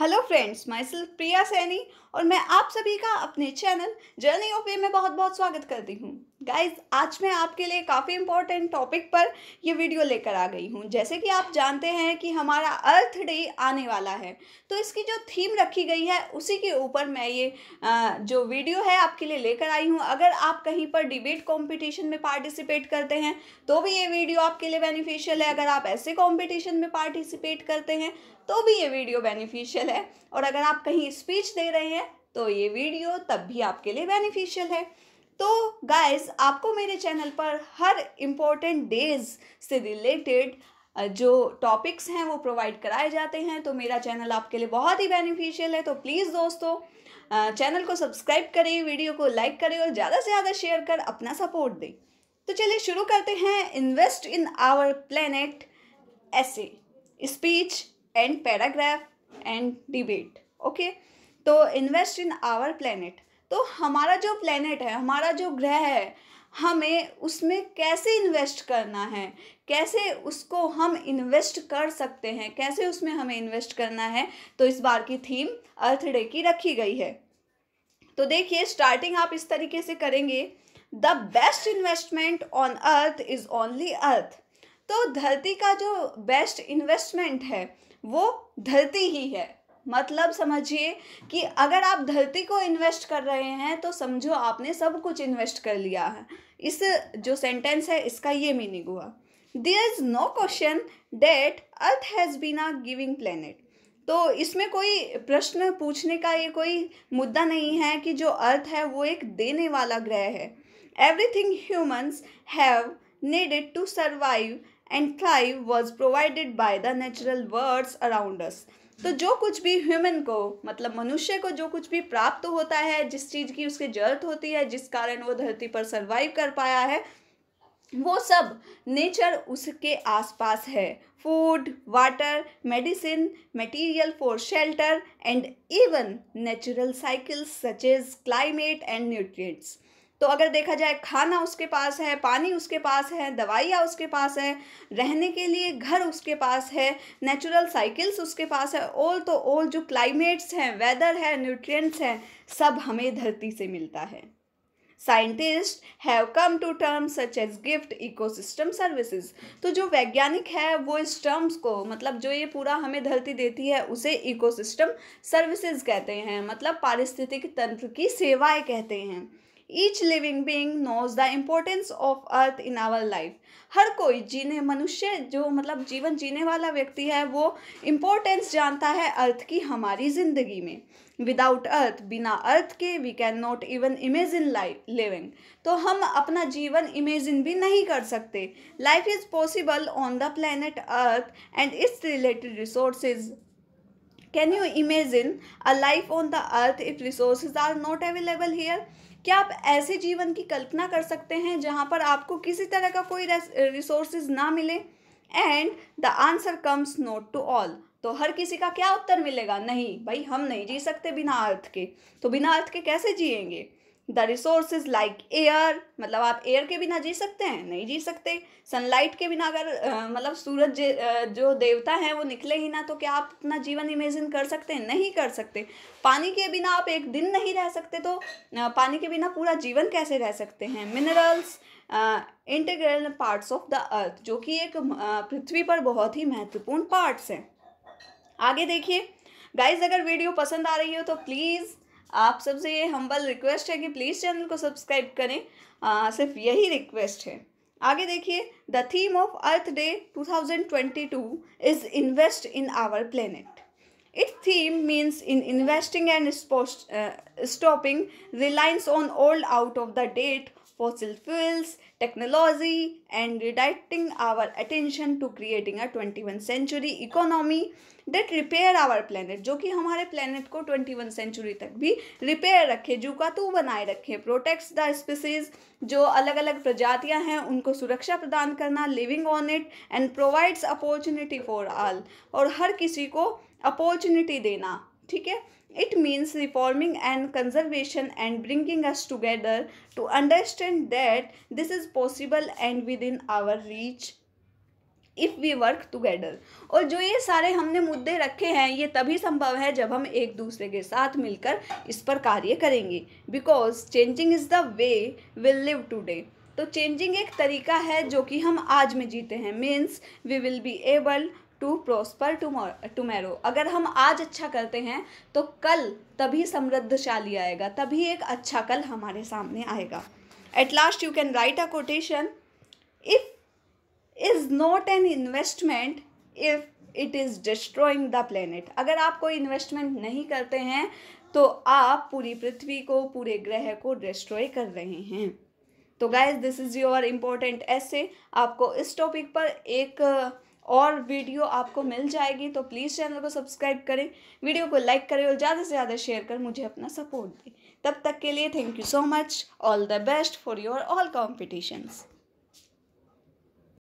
hello friends myself Priya Saini और मैं आप सभी का अपने चैनल जर्नी ऑफ वे में बहुत बहुत स्वागत करती हूँ गाइज आज मैं आपके लिए काफ़ी इम्पोर्टेंट टॉपिक पर ये वीडियो लेकर आ गई हूँ जैसे कि आप जानते हैं कि हमारा अर्थ डे आने वाला है तो इसकी जो थीम रखी गई है उसी के ऊपर मैं ये जो वीडियो है आपके लिए लेकर आई हूँ अगर आप कहीं पर डिबेट कॉम्पिटिशन में पार्टिसिपेट करते हैं तो भी ये वीडियो आपके लिए बेनिफिशियल है अगर आप ऐसे कॉम्पिटिशन में पार्टिसिपेट करते हैं तो भी ये वीडियो बेनिफिशियल है और अगर आप कहीं स्पीच दे रहे हैं तो ये वीडियो तब भी आपके लिए बेनिफिशियल है तो गाइस आपको मेरे चैनल पर हर इम्पोर्टेंट डेज से रिलेटेड जो टॉपिक्स हैं वो प्रोवाइड कराए जाते हैं तो मेरा चैनल आपके लिए बहुत ही बेनिफिशियल है तो प्लीज़ दोस्तों चैनल को सब्सक्राइब करें वीडियो को लाइक करें और ज़्यादा से ज़्यादा शेयर कर अपना सपोर्ट दें तो चलिए शुरू करते हैं invest in our planet essay speech and paragraph and debate okay तो इन्वेस्ट इन आवर प्लेनेट तो हमारा जो प्लेनेट है हमारा जो ग्रह है हमें उसमें कैसे इन्वेस्ट करना है कैसे उसको हम इन्वेस्ट कर सकते हैं कैसे उसमें हमें इन्वेस्ट करना है तो इस बार की थीम अर्थ डे की रखी गई है तो देखिए स्टार्टिंग आप इस तरीके से करेंगे the best investment on earth is only earth तो धरती का जो बेस्ट इन्वेस्टमेंट है वो धरती ही है मतलब समझिए कि अगर आप धरती को इन्वेस्ट कर रहे हैं तो समझो आपने सब कुछ इन्वेस्ट कर लिया है इस जो सेंटेंस है इसका ये मीनिंग हुआ there is no question that earth has been a giving planet तो इसमें कोई प्रश्न पूछने का ये कोई मुद्दा नहीं है कि जो अर्थ है वो एक देने वाला ग्रह है everything humans have needed to survive and thrive was provided by the natural words around us तो जो कुछ भी ह्यूमन को मतलब मनुष्य को जो कुछ भी प्राप्त होता है जिस चीज़ की उसकी जरूरत होती है जिस कारण वो धरती पर सर्वाइव कर पाया है वो सब नेचर उसके आसपास है food water medicine material for shelter and even natural cycles such as climate and nutrients तो अगर देखा जाए खाना उसके पास है पानी उसके पास है दवाइयाँ उसके पास है रहने के लिए घर उसके पास है नेचुरल साइकिल्स उसके पास है ओल तो ओल जो क्लाइमेट्स हैं वेदर है न्यूट्रिएंट्स हैं सब हमें धरती से मिलता है scientist have come to term such as gift ecosystem services तो जो वैज्ञानिक है वो इस टर्म्स को मतलब जो ये पूरा हमें धरती देती है उसे इकोसिस्टम सर्विसेज कहते हैं मतलब पारिस्थितिक तंत्र की सेवाएं कहते हैं each living being knows the importance of earth in our life हर कोई जीने मनुष्य जो मतलब जीवन जीने वाला व्यक्ति है वो इम्पोर्टेंस जानता है अर्थ की हमारी ज़िंदगी में विदाउट अर्थ बिना अर्थ के we can not even imagine life living तो हम अपना जीवन इमेजिन भी नहीं कर सकते life is possible on the planet earth and its related resources can you imagine a life on the earth if resources are not available here क्या आप ऐसे जीवन की कल्पना कर सकते हैं जहाँ पर आपको किसी तरह का कोई रिसोर्सेज ना मिले and the answer comes not to all तो हर किसी का क्या उत्तर मिलेगा नहीं भाई हम नहीं जी सकते बिना अर्थ के तो बिना अर्थ के कैसे जिएंगे द रिसोर्सेज लाइक एयर मतलब आप एयर के बिना जी सकते हैं नहीं जी सकते सनलाइट के बिना अगर मतलब सूरज जो देवता है वो निकले ही ना तो क्या आप अपना जीवन इमेजिन कर सकते हैं नहीं कर सकते पानी के बिना आप एक दिन नहीं रह सकते तो पानी के बिना पूरा जीवन कैसे रह सकते हैं minerals integral parts of the earth जो कि एक पृथ्वी पर बहुत ही महत्वपूर्ण पार्ट्स हैं आगे देखिए गाइज अगर वीडियो पसंद आ रही हो तो प्लीज़ आप सबसे ये हम्बल रिक्वेस्ट है कि प्लीज़ चैनल को सब्सक्राइब करें आ, सिर्फ यही रिक्वेस्ट है आगे देखिए the theme of earth day 2022 is invest in our planet it theme means in investing and stopping reliance on old out of the date fossil fuels, technology, and redirecting our attention to creating a 21 century economy that repair our planet जो कि हमारे planet को 21 century तक भी repair रखे जू का तू बनाए रखे protects the species जो अलग अलग प्रजातियां हैं उनको सुरक्षा प्रदान करना living on it and provides opportunity for all और हर किसी को अपॉर्चुनिटी देना ठीक है it means reforming and conservation and bringing us together to understand that this is possible and within our reach if we work together और जो ये सारे हमने मुद्दे रखे हैं ये तभी संभव है जब हम एक दूसरे के साथ मिलकर इस पर कार्य करेंगे because changing is the way will live today तो चेंजिंग एक तरीका है जो कि हम आज में जीते हैं means we will be able to prosper tomorrow अगर हम आज अच्छा करते हैं तो कल तभी समृद्धशाली आएगा तभी एक अच्छा कल हमारे सामने आएगा at last you can write a quotation if is not an investment if it is destroying the planet अगर आप कोई इन्वेस्टमेंट नहीं करते हैं तो आप पूरी पृथ्वी को पूरे ग्रह को डिस्ट्रॉय कर रहे हैं तो guys this is your important essay आपको इस टॉपिक पर एक और वीडियो आपको मिल जाएगी तो प्लीज़ चैनल को सब्सक्राइब करें वीडियो को लाइक करें और ज़्यादा से ज़्यादा शेयर कर मुझे अपना सपोर्ट दें तब तक के लिए thank you so much all the best for your all competitions